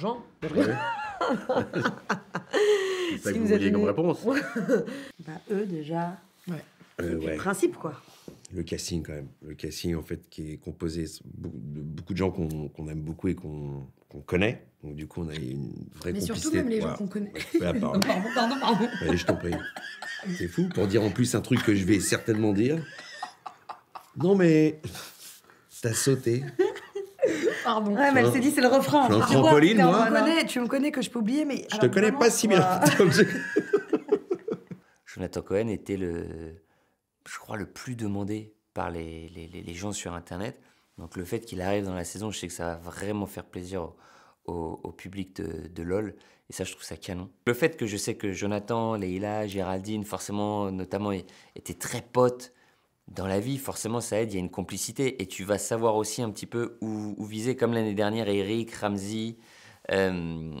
de c'est ça que vous, aviez vouliez comme réponse. bah, eux, déjà. Ouais. Euh, le principe, quoi. Le casting, quand même. Le casting, en fait, qui est composé de beaucoup de gens qu'on aime beaucoup et qu'on connaît. Donc, du coup, on a une vraie Mais surtout, même les gens qu'on connaît. pardon. pardon, pardon, pardon. Allez, je t'en prie. C'est fou pour dire en plus un truc que je vais certainement dire. Non, mais t'as sauté. Pardon. Ouais, mais elle s'est dit, c'est le refrain. Je Tu me, connais, tu me connais que je peux oublier, mais. Je te connais pas si bien. Jonathan Cohen était le, je crois, le plus demandé par les, les, les gens sur Internet. Donc le fait qu'il arrive dans la saison, je sais que ça va vraiment faire plaisir au, public de, de, LOL. Et ça, je trouve ça canon. Le fait que je sais que Jonathan, Leila, Géraldine, forcément, notamment, étaient très potes dans la vie, forcément, ça aide, il y a une complicité. Et tu vas savoir aussi un petit peu où, viser, comme l'année dernière, Eric, Ramsey, euh,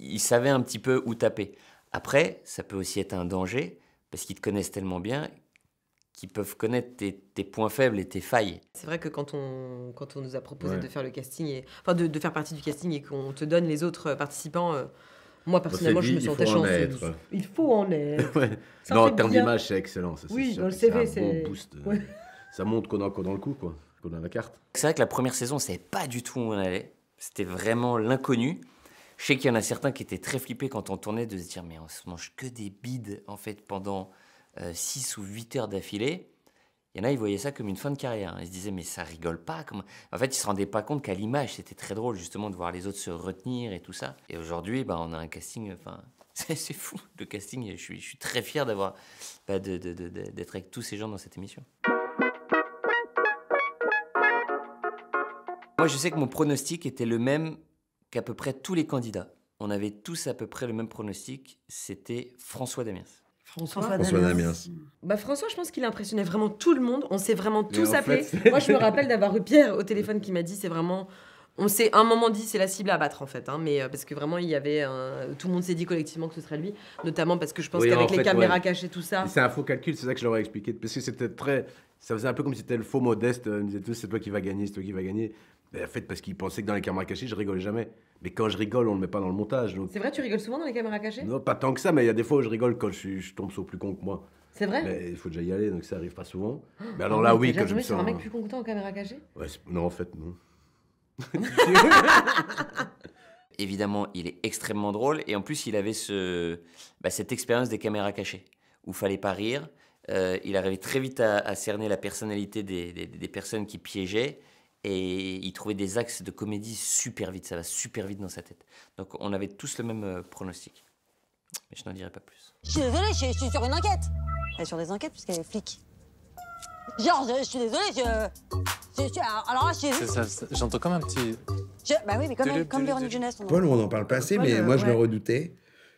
ils savaient un petit peu où taper. Après, ça peut aussi être un danger, parce qu'ils te connaissent tellement bien qu'ils peuvent connaître tes, points faibles et tes failles. C'est vrai que quand on, quand on nous a proposé de faire le casting, et, enfin de, faire partie du casting et qu'on te donne les autres participants... Euh, moi, personnellement, je me sentais chanceuse. Il faut en être. non, en termes d'image, c'est excellent. Ça, oui, dans le CV, c'est. Bon euh, ouais. Ça montre qu'on est dans le coup, quoi, qu'on a la carte. C'est vrai que la première saison, on ne savait pas du tout où on allait. C'était vraiment l'inconnu. Je sais qu'il y en a certains qui étaient très flippés quand on tournait de se dire, mais on se mange que des bides, en fait, pendant 6 euh, ou 8 heures d'affilée. Il y en a, ils voyaient ça comme une fin de carrière. Ils se disaient, mais ça rigole pas. Comme... En fait, ils se rendaient pas compte qu'à l'image, c'était très drôle, justement, de voir les autres se retenir et tout ça. Et aujourd'hui, bah, on a un casting. Enfin, c'est fou. Le casting, je suis, je suis très fier d'avoir, bah, d'être de, de, avec tous ces gens dans cette émission. Moi, je sais que mon pronostic était le même qu'à peu près tous les candidats. On avait tous à peu près le même pronostic. C'était François Damiens. François, Bah, François, je pense qu'il impressionnait vraiment tout le monde. On s'est vraiment tous appelés. Moi, je me rappelle d'avoir eu Pierre au téléphone qui m'a dit c'est vraiment. On s'est un moment dit c'est la cible à battre en fait, hein, mais euh, parce que vraiment il y avait tout le monde s'est dit collectivement que ce serait lui, notamment parce que je pense qu'avec les caméras cachées tout ça. C'est un faux calcul, c'est ça que je leur ai expliqué, parce que c'était très, ça faisait un peu comme si c'était le faux modeste, euh, disait c'est toi qui va gagner, c'est toi qui va gagner. Mais ben, en fait parce qu'il pensait que dans les caméras cachées je rigolais jamais. Mais quand je rigole, on le met pas dans le montage. C'est vrai, tu rigoles souvent dans les caméras cachées Non, pas tant que ça, mais il y a des fois où je rigole quand je, tombe sur plus con que moi. C'est vrai Mais il faut déjà y aller, donc ça arrive pas souvent. Oh, mais alors là, oui, quand je me sens... un mec plus con que en caméra cachée Non, en fait, non. Évidemment, il est extrêmement drôle, et en plus, il avait ce... Bah, cette expérience des caméras cachées, où fallait pas rire. Euh, il arrivait très vite à, cerner la personnalité des, des, des personnes qui piégeaient et il trouvait des axes de comédie super vite, ça va super vite dans sa tête. Donc on avait tous le même euh, pronostic. Mais je n'en dirai pas plus. Je suis désolée, je, suis sur une enquête. Elle sur des enquêtes puisqu'elle est flic. Genre, je, suis désolée, je... je, alors là, je J'entends comme un petit... bah oui, mais comme, comme Véronique Jeunesse. Paul, on en parle pas assez, mais euh, moi, je le redoutais.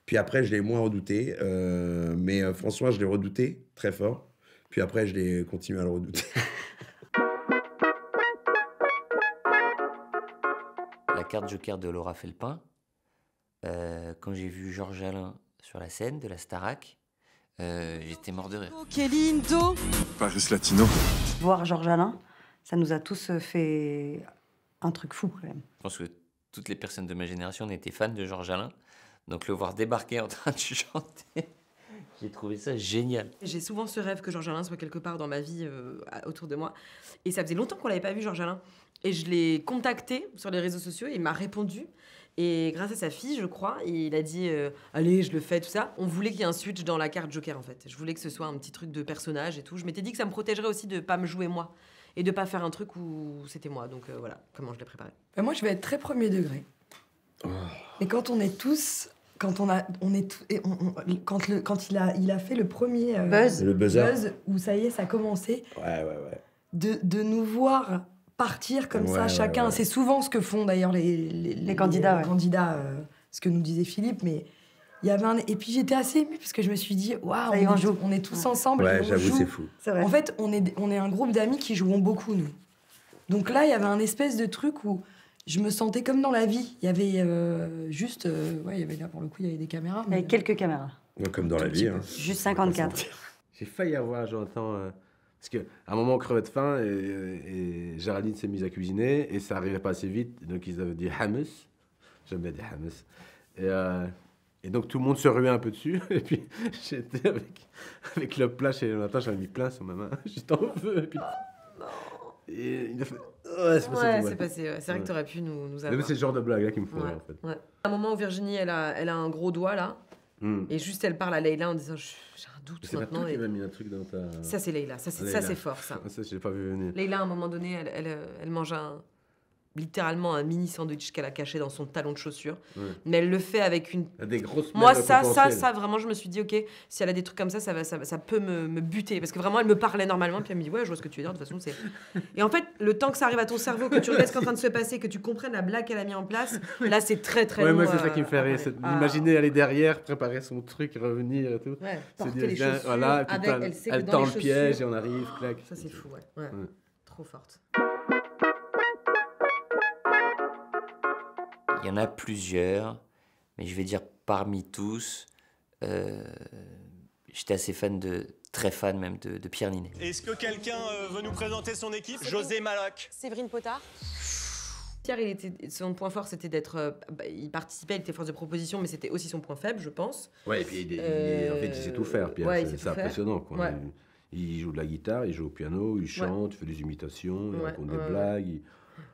Puis après, je l'ai moins redouté. Euh, mais François, je l'ai redouté très fort. Puis après, je l'ai continué à le redouter. la carte joker de Laura Felpin, euh, quand j'ai vu Georges Alain sur la scène de la Starac, euh, j'étais mort de rire. Kelly Paris Latino. Voir Georges Alain, ça nous a tous fait un truc fou quand même. Je pense que toutes les personnes de ma génération étaient fans de Georges Alain. Donc le voir débarquer en train de chanter, j'ai trouvé ça génial. J'ai souvent ce rêve que Georges Alain soit quelque part dans ma vie euh, autour de moi. Et ça faisait longtemps qu'on l'avait pas vu Georges Alain. Et je l'ai contacté sur les réseaux sociaux et il m'a répondu. Et grâce à sa fille, je crois, il a dit euh, Allez, je le fais, tout ça. On voulait qu'il y ait un switch dans la carte Joker, en fait. Je voulais que ce soit un petit truc de personnage et tout. Je m'étais dit que ça me protégerait aussi de pas me jouer moi et de pas faire un truc où c'était moi. Donc euh, voilà comment je l'ai préparé. Ben, moi, je vais être très premier degré. Oh. Mais Et quand on est tous. Quand on a, on est tout, quand le, quand il a, il a fait le premier euh, buzz, le buzz où ça y est, ça a commencé. Ouais, ouais, ouais. De, de nous voir partir comme ça, chacun. C'est souvent ce que font d'ailleurs les, candidats. candidats euh, ce que nous disait Philippe, mais il y avait un... Et puis j'étais assez émue parce que je me suis dit, waouh, hein. on, est tous ensemble. Ouais, j'avoue, c'est fou. En fait, on est, on est un groupe d'amis qui jouons beaucoup, nous. Donc là, il y avait un espèce de truc où je me sentais comme dans la vie. Il y avait euh, juste. Euh, ouais, il y avait là, pour le coup, il y avait des caméras. Mais... Il y avait quelques caméras. Comme dans la vie. Hein. Juste 54. J'ai failli avoir, j'entends. Parce qu'à un moment, on crevait de faim et, Géraldine s'est mise à cuisiner et ça n'arrivait pas assez vite. Donc ils avaient dit hummus. J'aime bien dire hummus. Et, euh, donc tout le monde se ruait un peu dessus. Et puis j'étais avec, avec le plat chez le matin, j'avais mis plein sur ma main. J'étais en feu. Et puis. non. Oh, et il a fait. Ouais, oh, c'est passé. c'est vrai que tu aurais pu nous, nous avoir. C'est le genre de blague là qui me font. En fait. À un moment où Virginie, elle a, elle a un gros doigt là. Hmm. Et juste, elle parle à Leïla en disant J'ai un doute mais maintenant. Pas toi et... mis un truc dans ta. Ça, c'est Leïla. Ça, c'est fort, ça. ça j'ai pas vu venir. Leïla, à un moment donné, elle, elle, elle mange un, littéralement un mini sandwich qu'elle a caché dans son talon de chaussure. Mais elle le fait avec une. Des grosses Moi, ça, ça, ça, vraiment, je me suis dit, ok, si elle a des trucs comme ça, ça, va, ça, peut me, buter. Parce que vraiment, elle me parlait normalement, puis elle me dit, ouais, je vois ce que tu veux dire, de toute façon, c'est. Et en fait, le temps que ça arrive à ton cerveau, que tu regardes ce qui est en train de se passer, que tu comprennes la blague qu'elle a mis en place, là, c'est très, très. Ouais, moi, c'est ça qui me euh, fait rire. C'est ah. d'imaginer aller derrière, préparer son truc, revenir et tout. Ouais, porter les chaussures, voilà, elle, tend le piège et on arrive, clac. Ça, c'est fou, ouais. ouais. Trop forte. Il y en a plusieurs, mais je vais dire parmi tous, euh, j'étais assez fan de, très fan même de, Pierre Ninet. Est-ce que quelqu'un euh, veut nous présenter son équipe José Malac. Séverine Potard. Pierre, il était, son point fort, c'était d'être. Euh, bah, il participait, il était force de proposition, mais c'était aussi son point faible, je pense. Ouais, et puis il, en fait, il sait tout faire, Pierre. c'est impressionnant, Il, joue de la guitare, il joue au piano, il chante, il fait des imitations, il raconte des blagues.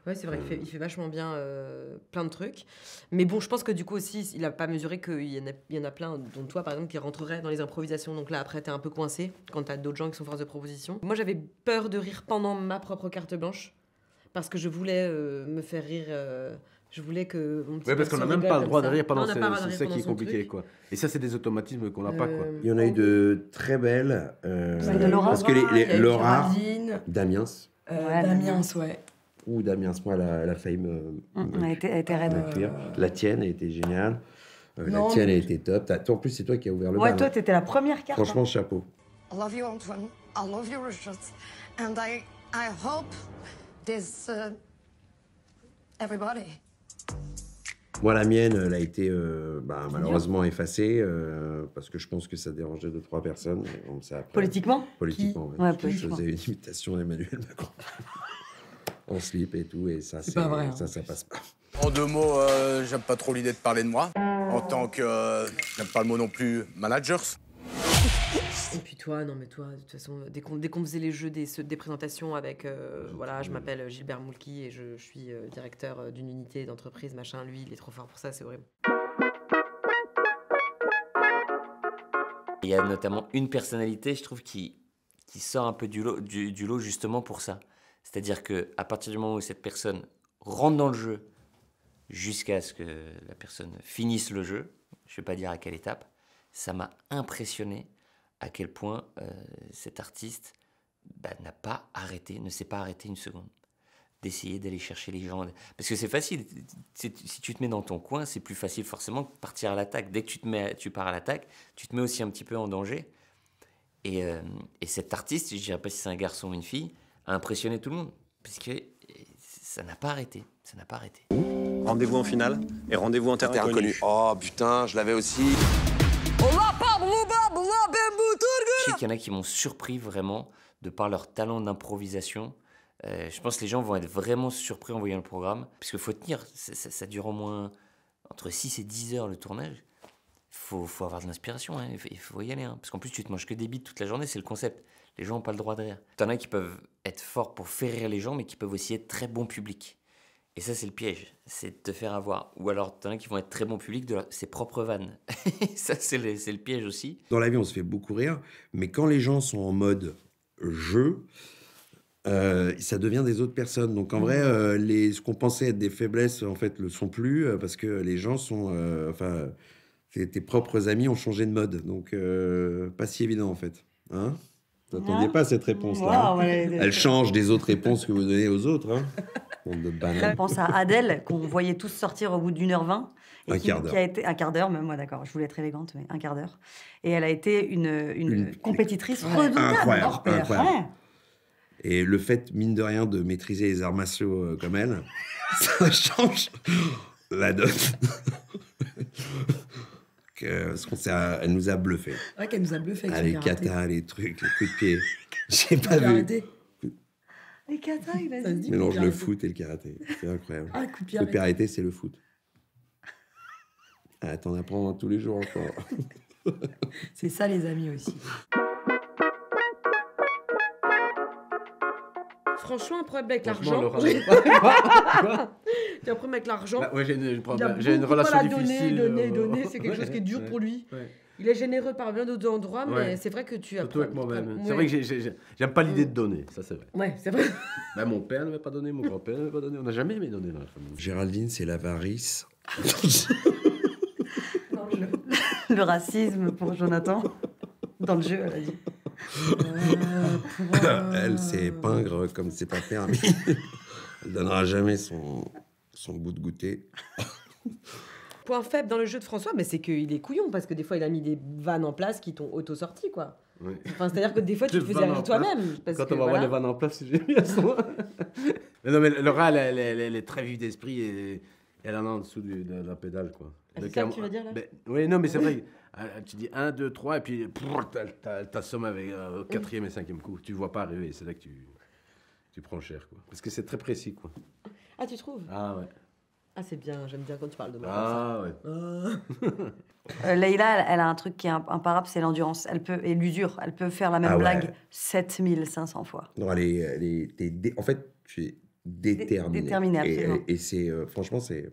Ouais, c'est vrai, euh. il fait, vachement bien euh, plein de trucs. Mais bon, je pense que du coup aussi, il n'a pas mesuré qu'il y, en a, y en a plein, dont toi par exemple, qui rentrerait dans les improvisations. Donc là, après, tu es un peu coincé quand as d'autres gens qui sont force de proposition. Moi, j'avais peur de rire pendant ma propre carte blanche parce que je voulais euh, me faire rire. je voulais que mon ouais, parce qu'on n'a même pas le droit de rire pendant c'est ça qui est compliqué quoi. Et ça c'est des automatismes qu'on n'a pas quoi. Il y en a eu de très belles. Euh, bah, parce que les, les Laura, Damiens. Damiens, ouais ou Damien Smoy, la, la fame. elle était, La tienne a été géniale. Euh, la tienne a été top. En plus, c'est toi qui as ouvert le ouais, Ouais, toi, t'étais la première carte. Franchement, hein. chapeau. I love you, Antoine. I love you, Richard. And I, I hope this. Uh, everybody. Moi, la mienne, elle a été euh, bah, malheureusement effacée euh, parce que je pense que ça dérangeait deux trois personnes. après, politiquement Politiquement, oui. ouais, politiquement. Je faisais une imitation d'Emmanuel Macron. en slip et tout, et ça, hein. ça, ça passe pas. En deux mots, euh, j'aime pas trop l'idée de parler de moi. En tant que, euh, j'aime pas le mot non plus, managers. Et puis toi, non mais toi, de toute façon, dès qu'on faisait les jeux des, présentations avec, euh, voilà, je m'appelle Gilbert Moulki et je, suis directeur d'une unité d'entreprise, machin, lui, il est trop fort pour ça, c'est horrible. Il y a notamment une personnalité, je trouve, qui, qui sort un peu du du lot justement pour ça. C'est-à-dire que à partir du moment où cette personne rentre dans le jeu jusqu'à ce que la personne finisse le jeu, je ne vais pas dire à quelle étape, ça m'a impressionné à quel point euh, cet artiste bah, n'a pas arrêté, ne s'est pas arrêté une seconde d'essayer d'aller chercher les gens. Parce que c'est facile, si tu te mets dans ton coin, c'est plus facile forcément que partir à l'attaque. Dès que tu, te mets, tu pars à l'attaque, tu te mets aussi un petit peu en danger. Et, euh, et cet artiste, je ne dirais pas si c'est un garçon ou une fille, Impressionner tout le monde, puisque ça n'a pas arrêté. Ça n'a pas arrêté. Rendez-vous en finale et rendez-vous en terre inconnue. Oh putain, je l'avais aussi. Je sais qu'il y en a qui m'ont surpris vraiment de par leur talent d'improvisation. Euh, je pense que les gens vont être vraiment surpris en voyant le programme. Parce faut tenir, ça, dure au moins entre 6 et 10 heures le tournage. Il faut, avoir de l'inspiration, hein. il faut y aller. Hein. Parce qu'en plus, tu te manges que des bites toute la journée, c'est le concept. Les gens n'ont pas le droit de rire. en as qui peuvent être forts pour faire rire les gens, mais qui peuvent aussi être très bons publics. Et ça, c'est le piège, c'est de te faire avoir. Ou alors, t'en as qui vont être très bons publics de ses propres vannes. ça, c'est le, piège aussi. Dans la vie, on se fait beaucoup rire, mais quand les gens sont en mode jeu, euh, ça devient des autres personnes. Donc en mm. vrai, euh, les, ce qu'on pensait être des faiblesses, en fait, le sont plus euh, parce que les gens sont. enfin, tes, propres amis ont changé de mode. Donc pas si évident en fait. Hein N'attendiez pas cette réponse-là. Hein. Elle change des autres réponses que vous donnez aux autres. Hein. Je pense à Adèle, qu'on voyait tous sortir au bout d'une heure vingt. Et un qui, quart d'heure. a été, un quart d'heure, même moi, d'accord, je voulais être élégante, mais un quart d'heure. Et elle a été une, compétitrice redoutable. Incroyable, hein. Et le fait, mine de rien, de maîtriser les arts martiaux euh, comme elle, ça change la donne. Euh, parce qu'on euh, elle nous a bluffé. Ouais, qu'elle nous a bluffé. Avec les katas, les trucs, les coups de pied. J'ai pas vu. Les katas, il a dit. Mélange le foot et le karaté. C'est incroyable. Ah, le karaté, c'est le foot. Ah, t'en apprends tous les jours encore. c'est ça, les amis aussi. Franchement, un problème avec l'argent un problème avec l'argent. Bah, ouais, j'ai une, j'ai une relation difficile. Donner, euh, donner, donner, c'est quelque chose qui est dur pour lui. Il est généreux par bien d'autres endroits, mais c'est vrai que tu as. Surtout avec moi-même. C'est vrai que j'aime pas l'idée de mm. donner, ça c'est vrai. Ouais, c'est vrai. bah, mon père ne m'a pas donné, mon grand-père ne m'a pas donné. On n'a jamais aimé donner dans la famille. Géraldine, c'est l'avarice. le... racisme pour Jonathan. Dans le jeu, elle a dit. elle, c'est comme c'est pas permis. elle donnera jamais son son bout de goûter. Point faible dans le jeu de François, mais c'est qu'il est couillon parce que des fois il a mis des vannes en place qui t'ont auto-sorti quoi. Oui. Enfin, c'est-à-dire que des fois, tu te faisais rire toi-même. Quand on va voir les vannes en place, c'est génial. mais non, mais Laura, elle, est très vive d'esprit et elle en a en dessous de, la pédale, quoi. Ah, tu dire, ben, Oui, non, mais c'est vrai. tu dis 1, 2, 3, et puis somme avec euh, quatrième et cinquième coup. Tu vois pas arriver, c'est là que tu, tu prends cher, quoi. Parce que c'est très précis, quoi. Ah, tu trouves Ah ouais. Ah, c'est bien, j'aime bien quand tu parles de moi. Ah ouais. Ah. Euh, Leïla, elle, a un truc qui est imparable, c'est l'endurance. Elle peut et l'usure. Elle peut faire la même ah blague 7500 fois. Non, elle est, elle en fait, tu es déterminée. Déterminée, absolument. Et, et c'est euh, franchement, c'est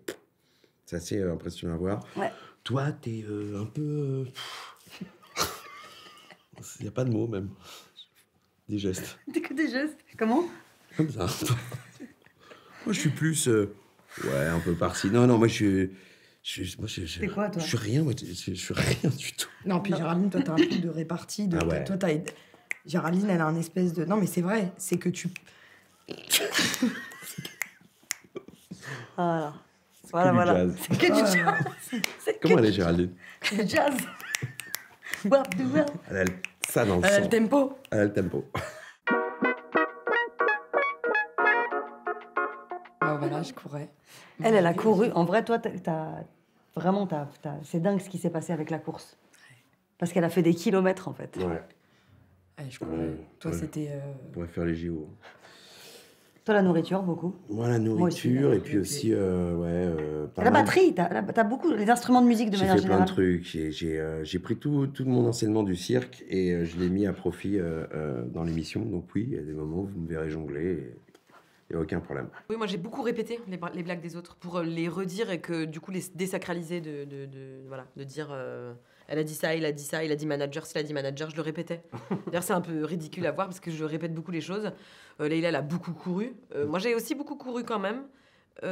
c'est assez euh, impressionnant à voir. Ouais. Toi, t'es es un peu. Il n'y a pas de mots même. Des gestes. Des, des gestes. Comment Comme ça. Moi, je suis plus. Euh, ouais, un peu parti. Non, non, moi, je suis. Je, quoi, toi je suis rien, moi, je, suis rien du tout. Non, puis Géraldine, toi, t'as un truc de répartie. De, ah ouais. toi, Géraldine, elle a un espèce de. Non, mais c'est vrai, c'est que tu. voilà. Voilà, voilà. C'est que du ah. jazz. Comment elle est, Géraldine Le jazz. Elle a ça dans le Elle a le tempo. Elle a le tempo. je courais. Elle, elle a couru. En vrai, toi, t'as vraiment, c'est dingue ce qui s'est passé avec la course. Parce qu'elle a fait des kilomètres en fait. Ouais. Allez, je courais. Toi, c'était. Euh, On faire les JO. Toi, la nourriture, beaucoup. Moi, la nourriture, et puis aussi, euh, ouais. Euh, la batterie, t'as, beaucoup, les instruments de musique de manière générale. J'ai fait plein de trucs. J'ai, pris tout, tout mon enseignement du cirque et je l'ai mis à profit dans l'émission. Donc, oui, il y a des moments où vous me verrez jongler. Et il n'y a aucun problème. Oui, moi j'ai beaucoup répété les, blagues des autres pour euh, les redire et que du coup les désacraliser de, voilà, de dire euh, elle a dit ça, il a dit ça, il a dit manager, il a dit manager, je le répétais. D'ailleurs, c'est un peu ridicule à voir parce que je répète beaucoup les choses. Euh, Leïla, elle a beaucoup couru. Euh, moi j'ai aussi beaucoup couru quand même. Bah,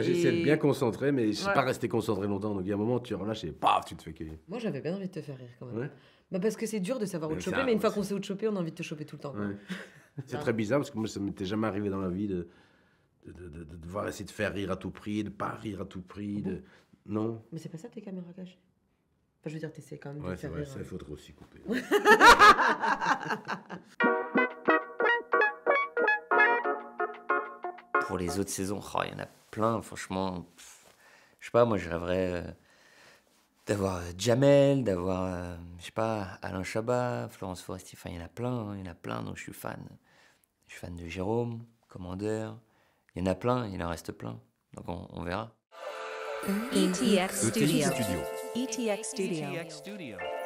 j'essaie de bien concentrer, mais je suis pas resté concentré longtemps. Donc, il y a un moment, tu relâches et paf, tu te fais cueillir. Moi, j'avais bien envie de te faire rire quand même. Bah, parce que c'est dur de savoir où te choper, mais une fois qu'on sait où te choper, on a envie de te choper tout le temps. C'est très bizarre parce que moi, ça m'était jamais arrivé dans la vie de, de, devoir essayer de faire rire à tout prix, de pas rire à tout prix. Ah de... Non. Mais c'est pas ça tes caméras cachées Enfin, je veux dire, t'essaies quand même ouais, de faire vrai, ça, il hein. faudrait aussi couper. Pour les autres saisons, oh, il y en a plein, franchement. je sais pas, moi, je rêverais euh, d'avoir euh, Jamel, d'avoir, euh, je sais pas, Alain Chabat, Florence Foresti. Enfin, il y en a plein, hein, il y en a plein donc je suis fan. Je suis fan de Jérôme, Commandeur. Il y en a plein, il en reste plein. Donc on, verra. ETX e Studio. ETX Studio. E